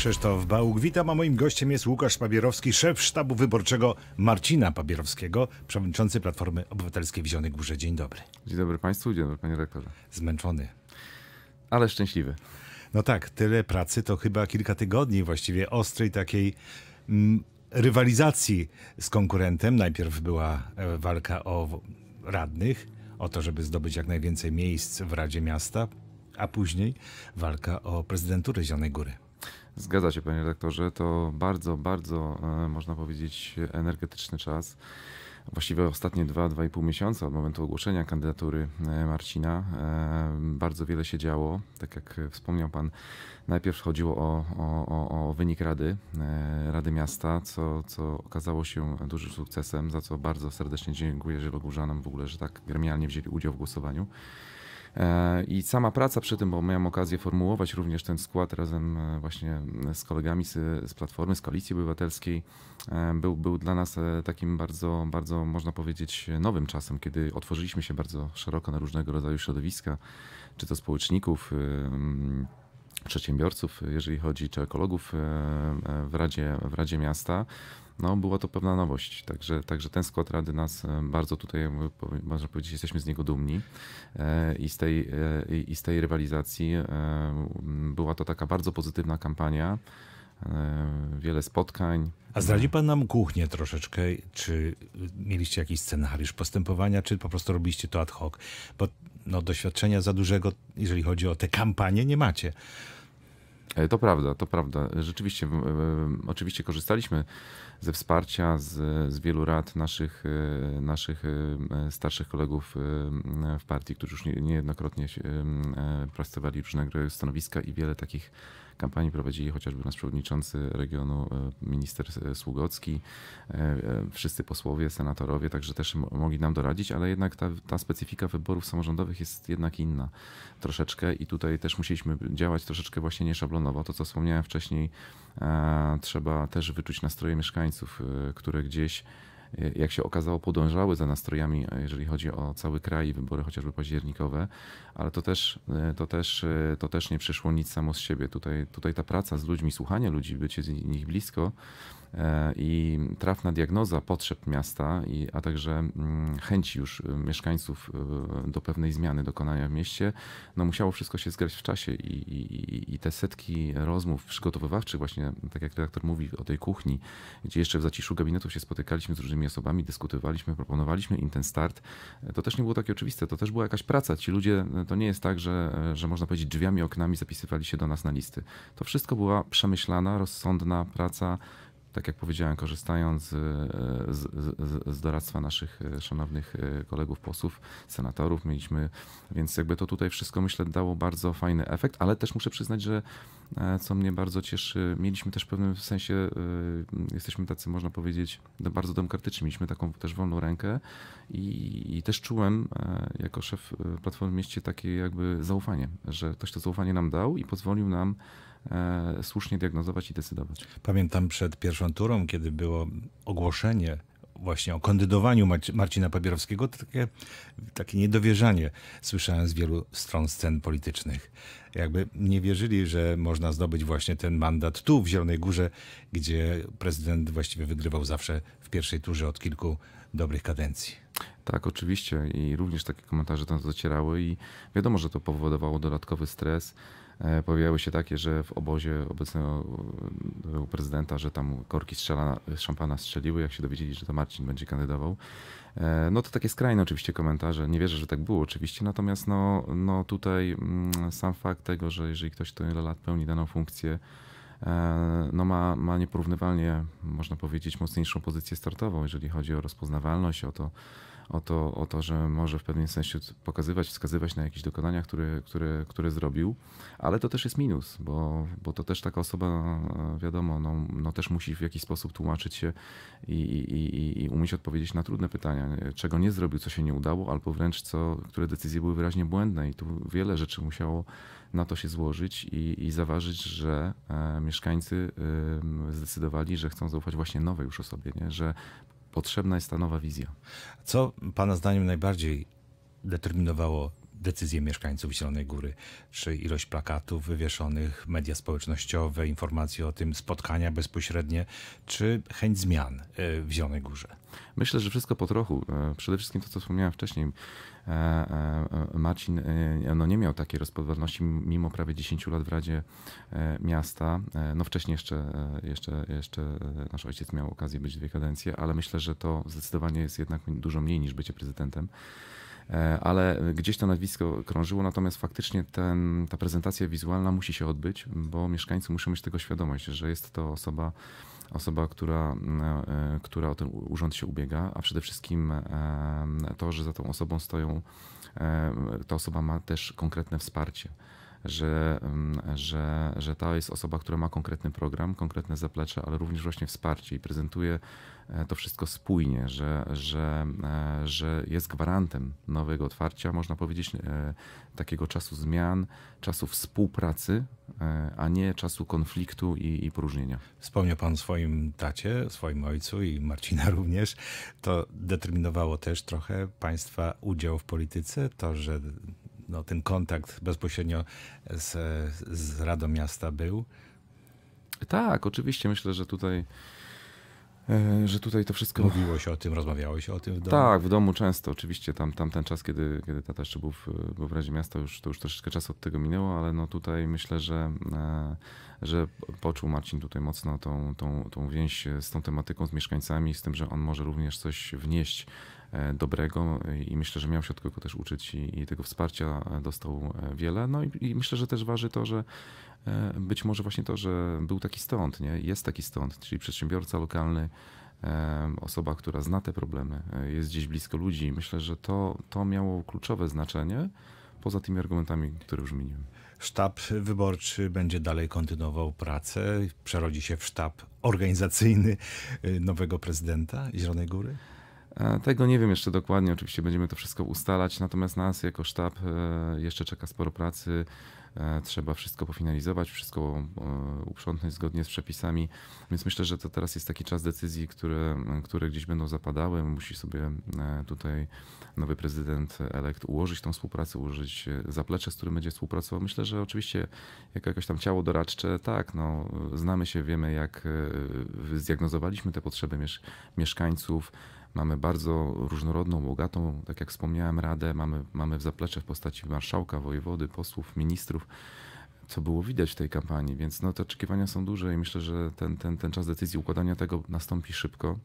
Krzysztof Bałuk. Witam, a moim gościem jest Łukasz Pabierowski, szef sztabu wyborczego Marcina Pabierowskiego, przewodniczący Platformy Obywatelskiej w Zielonej Górze. Dzień dobry. Dzień dobry Państwu, dzień dobry Panie Rektorze. Zmęczony. Ale szczęśliwy. No tak, tyle pracy to chyba kilka tygodni właściwie ostrej takiej mm, rywalizacji z konkurentem. Najpierw była e, walka o radnych, o to, żeby zdobyć jak najwięcej miejsc w Radzie Miasta, a później walka o prezydenturę Zielonej Góry. Zgadza się, panie redaktorze. To bardzo, bardzo, e, można powiedzieć, energetyczny czas. Właściwie ostatnie 2-2,5 miesiąca od momentu ogłoszenia kandydatury e, Marcina e, bardzo wiele się działo. Tak jak wspomniał Pan, najpierw chodziło o, o, o wynik Rady, Rady Miasta, co, co okazało się dużym sukcesem, za co bardzo serdecznie dziękuję Zielogórzanom w ogóle, że tak gremialnie wzięli udział w głosowaniu. E, I sama praca przy tym, bo miałem okazję formułować również ten skład razem e, właśnie e, z kolegami z, z Platformy, z Koalicji Obywatelskiej, był, był dla nas takim bardzo, bardzo, można powiedzieć, nowym czasem, kiedy otworzyliśmy się bardzo szeroko na różnego rodzaju środowiska, czy to społeczników, przedsiębiorców, jeżeli chodzi, czy ekologów e, e, w Radzie, w Radzie Miasta. No, była to pewna nowość, także, także ten skład Rady nas e, bardzo tutaj, można powiedzieć, jesteśmy z niego dumni i z, tej, i z tej rywalizacji. Była to taka bardzo pozytywna kampania. E, wiele spotkań. A zdradzi pan nam kuchnię troszeczkę? Czy mieliście jakiś scenariusz postępowania, czy po prostu robiliście to ad hoc? Bo no, doświadczenia za dużego, jeżeli chodzi o te kampanie, nie macie. E, to prawda, to prawda. Rzeczywiście, e, oczywiście korzystaliśmy ze wsparcia z, z wielu rad naszych, naszych starszych kolegów w partii, którzy już niejednokrotnie pracowali różnego stanowiska i wiele takich kampanii prowadzili chociażby nasz przewodniczący regionu, e, minister e, Sługocki, e, wszyscy posłowie, senatorowie, także też mogli nam doradzić, ale jednak ta, ta specyfika wyborów samorządowych jest jednak inna troszeczkę i tutaj też musieliśmy działać troszeczkę właśnie nieszablonowo. To, co wspomniałem wcześniej, trzeba też wyczuć nastroje mieszkańców, które gdzieś jak się okazało, podążały za nastrojami, jeżeli chodzi o cały kraj i wybory chociażby październikowe, ale to też, e, to też, e, to też nie przyszło nic samo z siebie. Tutaj, tutaj ta praca z ludźmi, słuchanie ludzi, bycie z nich blisko, E, i trafna diagnoza potrzeb miasta, i, a także mm, chęci już y, mieszkańców y, do pewnej zmiany dokonania w mieście, no musiało wszystko się zgrać w czasie i, i, i te setki rozmów przygotowywawczych, właśnie tak jak redaktor mówi o tej kuchni, gdzie jeszcze w zaciszu gabinetu się spotykaliśmy z różnymi osobami, dyskutowaliśmy, proponowaliśmy im ten start, e, to też nie było takie oczywiste, to też była jakaś praca. Ci ludzie, e, to nie jest tak, że, że można powiedzieć drzwiami, oknami zapisywali się do nas na listy. To wszystko była przemyślana, rozsądna praca, tak jak powiedziałem, korzystając y, y, z, z, z, doradztwa naszych y, szanownych kolegów posłów, senatorów mieliśmy, więc jakby to tutaj wszystko myślę dało bardzo fajny efekt, ale też muszę przyznać, że e, co mnie bardzo cieszy, mieliśmy też w pewnym sensie, jesteśmy tacy, można powiedzieć, no, bardzo demokratyczni, mieliśmy taką też wolną rękę i, i też czułem e, jako szef Platformy Mieście takie jakby zaufanie, że ktoś to zaufanie nam dał i pozwolił nam E, słusznie diagnozować i decydować. Pamiętam przed pierwszą turą, kiedy było ogłoszenie właśnie o kandydowaniu Marcina Papierowskiego, takie, takie niedowierzanie słyszałem z wielu stron scen politycznych. Jakby nie wierzyli, że można zdobyć właśnie ten mandat tu, w Zielonej Górze, gdzie prezydent właściwie wygrywał zawsze w pierwszej turze od kilku dobrych kadencji. Tak, oczywiście. I również takie komentarze tam docierały i wiadomo, że to powodowało dodatkowy stres. E, pojawiały się takie, że w obozie obecnego e, prezydenta, że tam korki strzela, szampana strzeliły, jak się dowiedzieli, że to Marcin będzie kandydował. E, no to takie skrajne oczywiście komentarze. Nie wierzę, że tak było oczywiście, natomiast no, no tutaj mm, sam fakt tego, że jeżeli ktoś to ile lat pełni daną funkcję, no ma, ma nieporównywalnie, można powiedzieć, mocniejszą pozycję startową, jeżeli chodzi o rozpoznawalność, o to, o to, o to, że może w pewnym sensie pokazywać, wskazywać na jakieś dokonania, które, które, które zrobił, ale to też jest minus, bo, bo to też taka osoba, e, wiadomo, no, no też musi w jakiś sposób tłumaczyć się i, i, i, i umieć odpowiedzieć na trudne pytania, czego nie zrobił, co się nie udało, albo wręcz co, które decyzje były wyraźnie błędne i tu wiele rzeczy musiało na to się złożyć i, i zaważyć, że e, mieszkańcy zdecydowali, że chcą zaufać właśnie nowej już osobie, nie? że Potrzebna jest ta nowa wizja. Co Pana zdaniem najbardziej determinowało decyzje mieszkańców Zielonej Góry, czy ilość plakatów wywieszonych, media społecznościowe, informacje o tym, spotkania bezpośrednie, czy chęć zmian e, w Zielonej Górze? Myślę, że wszystko po trochu. E, przede wszystkim to, co wspomniałem wcześniej. E, Marcin no nie miał takiej rozpoznawalności mimo prawie 10 lat w Radzie Miasta. No wcześniej jeszcze, jeszcze, jeszcze nasz ojciec miał okazję być dwie kadencje, ale myślę, że to zdecydowanie jest jednak dużo mniej niż bycie prezydentem. E, ale gdzieś to nazwisko krążyło, natomiast faktycznie ten, ta prezentacja wizualna musi się odbyć, bo mieszkańcy muszą mieć tego świadomość, że jest to osoba, osoba która, mm, e, która o ten urząd się ubiega, a przede wszystkim e, to, że za tą osobą stoją, ta osoba ma też konkretne wsparcie że, mm, że, że ta jest osoba, która ma konkretny program, konkretne zaplecze, ale również właśnie wsparcie i prezentuje e, to wszystko spójnie, że, że, e, że jest gwarantem nowego otwarcia, można powiedzieć, e, takiego czasu zmian, czasu współpracy, a nie czasu konfliktu i, i poróżnienia. Wspomniał Pan o swoim tacie, swoim ojcu i Marcina również. To determinowało też trochę Państwa udział w polityce, to, że no, ten kontakt bezpośrednio z, z Radą Miasta był? Tak, oczywiście. Myślę, że tutaj e, że tutaj to wszystko... Mówiło się o tym, rozmawiało się o tym w domu? Tak, w domu często. Oczywiście tam, tam ten czas, kiedy, kiedy tata jeszcze był w, był w Radzie Miasta, już, to już troszeczkę czasu od tego minęło, ale no tutaj myślę, że, e, że poczuł Marcin tutaj mocno tą, tą, tą więź z tą tematyką, z mieszkańcami, z tym, że on może również coś wnieść E, dobrego i myślę, że miał się od kogo też uczyć i, i tego wsparcia dostał e, wiele. No i, i, myślę, że też waży to, że e, być może właśnie to, że był taki stąd, nie? jest taki stąd, czyli przedsiębiorca lokalny, osoba, która zna te problemy, jest gdzieś blisko ludzi. Myślę, że to, to miało kluczowe znaczenie poza tymi argumentami, które już wymieniłem. Sztab wyborczy będzie dalej kontynuował pracę, przerodzi się w sztab organizacyjny nowego prezydenta Zielonej Góry? E, tego nie wiem jeszcze dokładnie, oczywiście będziemy to wszystko ustalać, natomiast nas jako sztab e, jeszcze czeka sporo pracy. E, trzeba wszystko pofinalizować, wszystko uprzątnąć zgodnie z przepisami, więc myślę, że to teraz jest taki czas decyzji, które, które gdzieś będą zapadały. Musi sobie tutaj nowy prezydent elekt ułożyć tą współpracę, ułożyć zaplecze, z którym będzie współpracował. Myślę, że oczywiście jako jakoś tam ciało doradcze, tak, no, znamy się, wiemy jak zdiagnozowaliśmy te potrzeby miesz mieszkańców, Mamy bardzo różnorodną, bogatą, tak jak wspomniałem, radę. Mamy, mamy w zaplecze w postaci marszałka, wojewody, posłów, ministrów co było widać w tej kampanii, więc no, te oczekiwania są duże i myślę, że ten, ten, ten czas decyzji układania tego nastąpi szybko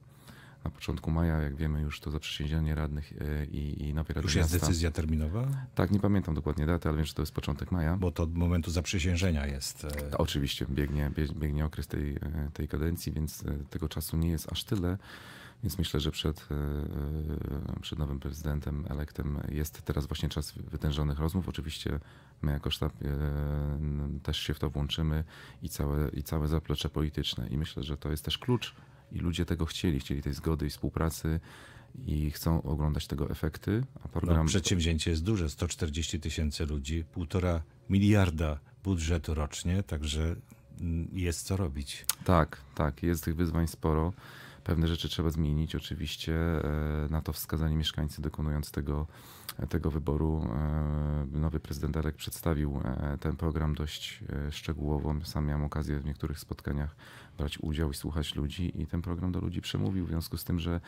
na początku maja, jak wiemy już to zaprzysiężenie radnych e, i, i Nowej Rady Już jest miasta. decyzja terminowa? Tak, nie pamiętam dokładnie daty, ale wiem, że to jest początek maja. Bo to od momentu zaprzysiężenia jest. E, to oczywiście, biegnie, biegnie okres tej, e, tej kadencji, więc tego czasu nie jest aż tyle. Więc myślę, że przed, przed nowym prezydentem elektem jest teraz właśnie czas wytężonych rozmów. Oczywiście my jako sztab też się w to włączymy i całe, i całe zaplecze polityczne. I myślę, że to jest też klucz i ludzie tego chcieli, chcieli tej zgody i współpracy i chcą oglądać tego efekty. A no, program... No, przedsięwzięcie jest duże, 140 tysięcy ludzi, półtora miliarda budżetu rocznie, także mm, jest co robić. Tak, tak, jest tych wyzwań sporo. Pewne rzeczy trzeba zmienić. Oczywiście e, na to wskazanie mieszkańcy dokonując tego, tego wyboru. E, nowy prezydent Arek przedstawił e, ten program dość szczegółowo. Sam miałem okazję w niektórych spotkaniach brać udział i słuchać ludzi i ten program do ludzi przemówił w związku z tym, że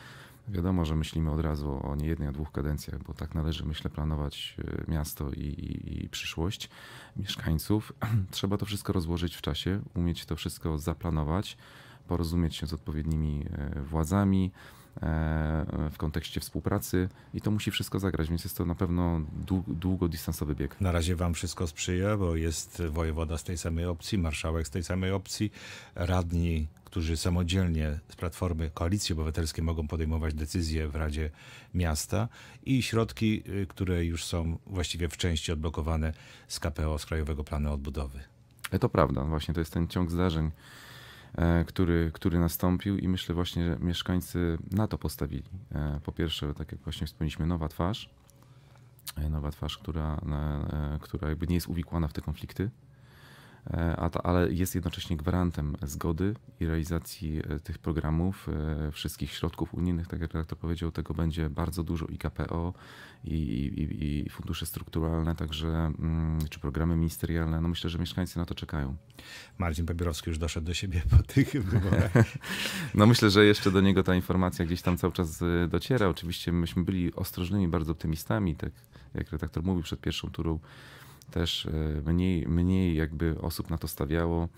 wiadomo, że myślimy od razu o nie jednej, a dwóch kadencjach, bo tak należy, myślę, planować miasto i, i, i przyszłość mieszkańców. Trzeba to wszystko rozłożyć w czasie, umieć to wszystko zaplanować porozumieć się z odpowiednimi e, władzami e, e, w kontekście współpracy i to musi wszystko zagrać, więc jest to na pewno długodystansowy bieg. Na razie wam wszystko sprzyja, bo jest wojewoda z tej samej opcji, marszałek z tej samej opcji, radni, którzy samodzielnie z Platformy Koalicji Obywatelskiej mogą podejmować decyzje w Radzie Miasta i środki, y, które już są właściwie w części odblokowane z KPO, z Krajowego Planu Odbudowy. To prawda, właśnie to jest ten ciąg zdarzeń E, który, który nastąpił i myślę właśnie, że mieszkańcy na to postawili. E, po pierwsze, tak jak właśnie wspomnieliśmy, nowa twarz, e, nowa twarz, która, która jakby nie jest uwikłana w te konflikty, E, ale jest jednocześnie gwarantem zgody i realizacji e, tych programów, e, wszystkich środków unijnych, tak jak redaktor powiedział, tego będzie bardzo dużo i KPO, i, i, i fundusze strukturalne, także mm, czy programy ministerialne. No myślę, że mieszkańcy na to czekają. Marcin Papierowski już doszedł do siebie po tych wyborach. no myślę, że jeszcze do niego ta informacja gdzieś tam cały czas dociera. Oczywiście myśmy byli ostrożnymi bardzo optymistami, tak jak redaktor mówił przed pierwszą turą też e, mniej, mniej jakby osób na to stawiało,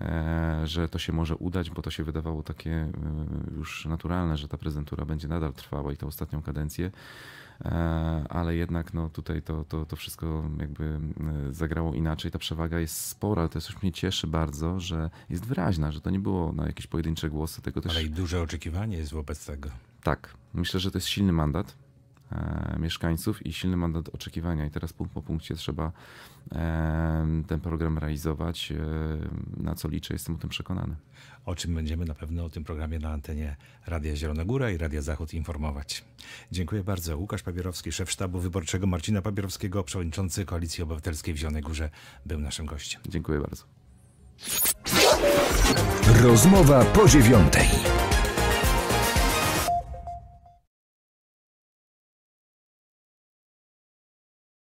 e, że to się może udać, bo to się wydawało takie e, już naturalne, że ta prezentura będzie nadal trwała i tę ostatnią kadencję, ale jednak no, tutaj to, to, to wszystko jakby zagrało inaczej. Ta przewaga jest spora, to też mnie cieszy bardzo, że jest wyraźna, że to nie było na jakieś pojedyncze głosy. Tego też... Ale i duże oczekiwanie jest wobec tego. Tak, myślę, że to jest silny mandat E, mieszkańców i silny mandat oczekiwania. I teraz punkt po punkcie trzeba ten program realizować, e, na co liczę, jestem o tym przekonany. O czym będziemy na pewno o tym programie na antenie Radia Zielona Góra i Radia Zachód informować. Dziękuję bardzo. Łukasz Papierowski, szef sztabu wyborczego Marcina Papierowskiego, przewodniczący Koalicji Obywatelskiej w Zielonej Górze, był naszym gościem. Dziękuję bardzo. Rozmowa po dziewiątej.